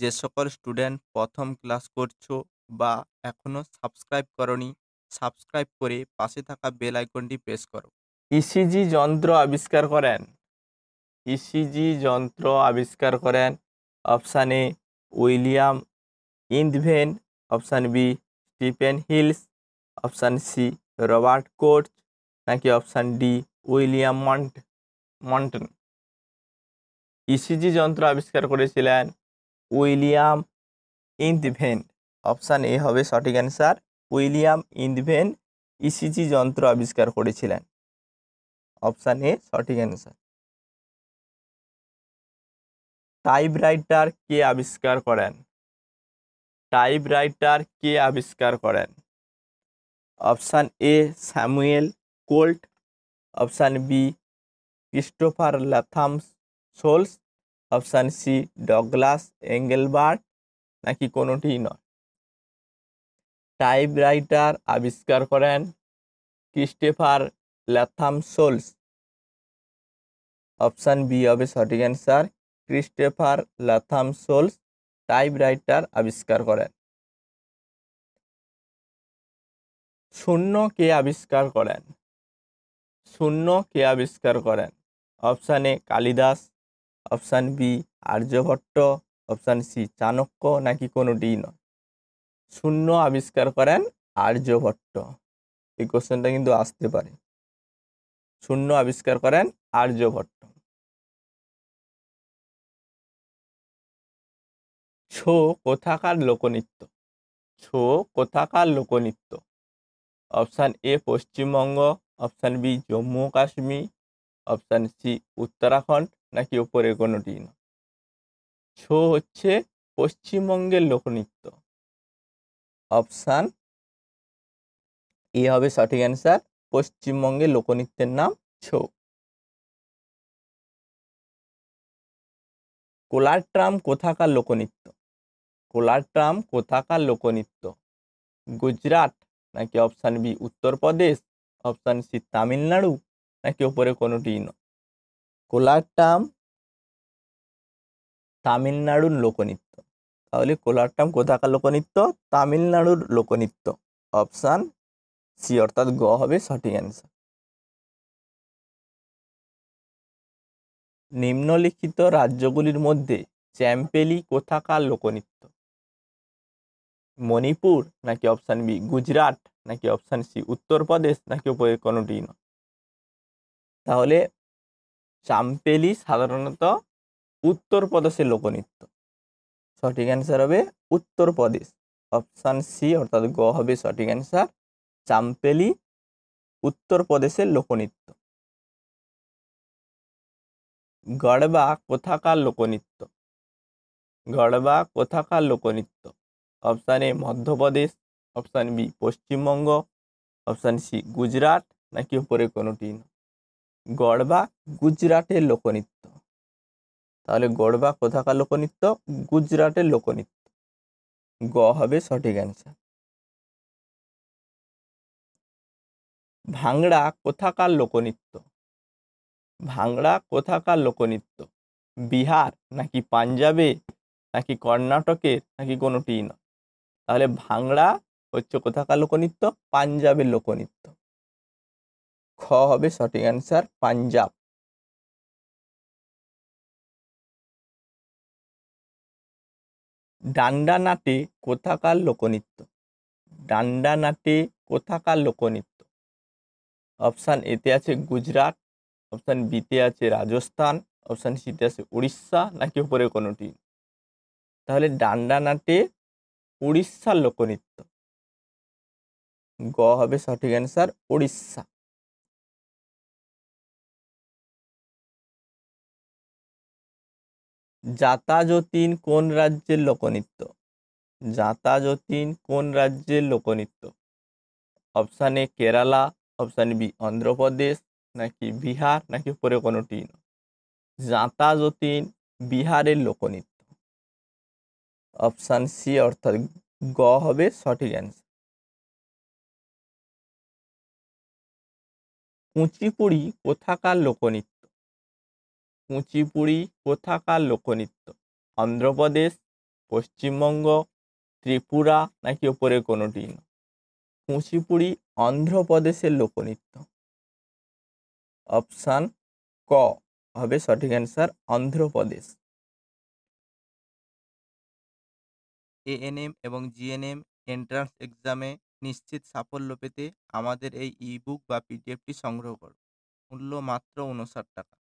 যে সকল স্টুডেন্ট প্রথম ক্লাস করছো বা এখনও সাবস্ক্রাইব করনি সাবস্ক্রাইব করে পাশে থাকা বেল আইকনটি প্রেস করো ইসিজি e যন্ত্র আবিষ্কার করেন ইসিজি e যন্ত্র আবিষ্কার করেন option A William Einthoven option B Stephen Hills option C Robert Koch নাকি অপশান ডি উইলিয়াম মন্ট মন্টন ইসিজি যন্ত্র আবিষ্কার করেছিলেন উইলিয়াম ইন্দভেন অপশান এ হবে সঠিক অ্যান্সার উইলিয়াম ইন্দভেন ইসিজি যন্ত্র আবিষ্কার করেছিলেন অপশান এ সঠিক অ্যান্সার টাইপরাইটার কে আবিষ্কার করেন টাইপরাইটার কে আবিষ্কার করেন option A Samuel Colt option B Christopher Lathams Sholes option C Douglas Engelbart নাকি কোনোটিই নয় টাইপ রাইটার আবিষ্কার করেন Christopher Latham Sholes option B হবে সঠিক answer Christopher Latham Sholes typewriter আবিষ্কার করেন শূন্য কে আবিষ্কার করেন শূন্য কে আবিষ্কার করেন option A Kalidas option B Aryabhata option C Chanakya নাকি কোনো ডি নয় শূন্য আবিষ্কার করেন আর্যভট্ট এই কোশ্চেনটা কিন্তু আসতে পারে শূন্য আবিষ্কার করেন আর্যভট্ট ছো কোথাকার লোকনৃত্য ছো কোথাকার লোকনৃত্য option A Paschimbanga option B Jammu Kashmir option C Uttarakhand নাকি ওপরে কোনোটি না ছো হচ্ছে পশ্চিমবঙ্গের লোকনৃত্য অপশান এ হবে সঠিক অ্যান্সার পশ্চিমবঙ্গের লোকনৃত্যের নাম ছো কোলার ট্রাম কোথাকার লোকনৃত্য কোলার ট্রাম কোথাকার লোকনৃত্য গুজরাট নাকি option B Uttar Pradesh option C Tamil Nadu নাকি ওপরে কোনোটিই নয় কোলারটাম তামিলনাড়ুর লোকনৃত্য তাহলে কোলারটাম কোথাকার লোকনৃত্য তামিলনাড়ুর লোকনৃত্য অপশান সি অর্থাৎ গ হবে সঠিক অ্যান্সার নিম্নলিখিত রাজ্যগুলির মধ্যে চ্যাম্পেলি কোথাকার লোকনৃত্য মণিপুর নাকি অপশান বি গুজরাট নাকি অপশান সি উত্তরপ্রদেশ নাকি উপরের কোনোটি নয় তাহলে চাম্পেলি সাধারণত উত্তরপ্রদেশের লোকনৃত্য সঠিক অ্যান্সার হবে উত্তরপ্রদেশ অপশান সি অর্থাৎ গ হবে সঠিক অ্যান্সার চাম্পেলি উত্তরপ্রদেশের লোকনৃত্য গড়বা কোথাকার লোকনৃত্য গড়বা কোথাকার লোকনৃত্য option A Madhya Pradesh option B Paschimbanga option C Gujarat নাকি উপরে কোনোটি না গড়বা গুজরাটের লোকনৃত্য তাহলে গড়বা কোথাকার লোকনৃত্য গুজরাটের লোকনৃত্য গ হবে সঠিক অ্যান্সার ভাংড়া কোথাকার লোকনৃত্য ভাংড়া কোথাকার লোকনৃত্য বিহার নাকি পাঞ্জাবে নাকি কর্ণাটকের নাকি কোনোটিই নয় তাহলে ভাংড়া হচ্ছে কোথাকার লোকনৃত্য পাঞ্জাবের লোকনৃত্য খ হবে সঠিক অ্যান্সার পাঞ্জাব ডান্ডা নাটে কোথাকার লোকনৃত্য ডান্ডা নাটে কোথাকার লোকনৃত্য অপশান এতে আছে গুজরাট অপশান বিতে আছে রাজস্থান অপশান সিতে আছে উড়িষ্যা নাকি উপরে কোনোটি তাহলে ডান্ডা নাটে উড়িষ্যার লোকনৃত্য গ হবে সঠিক অ্যান্সার উড়িষ্যা যাতা যতীন কোন রাজ্যের লোকনৃত্য যাতা যতীন কোন রাজ্যের লোকনৃত্য অপশানে কেরালা অপশান বি অন্ধ্রপ্রদেশ নাকি বিহার নাকি পরে কোনোটি না যাতা যতীন বিহারের লোকনৃত্য অপশান সি অর্থাৎ গ হবে সঠিক অ্যান্সার কুচিপুড়ি কোথাকার লোকনৃত্য কুচিপুড়ি কোথাকার লোকনৃত্য অন্ধ্রপ্রদেশ পশ্চিমবঙ্গ ত্রিপুরা নাকি ওপরে কোনোটি না কুচিপুড়ি অন্ধ্রপ্রদেশের লোকনৃত্য অপশান ক হবে সঠিক অ্যান্সার অন্ধ্রপ্রদেশ এএনএম এবং জিএনএম এন্ট্রান্স এক্সামে নিশ্চিত সাফল্য পেতে আমাদের এই ইবুক বা পিডিএফটি সংগ্রহ করো মূল্য মাত্র উনষাট টাকা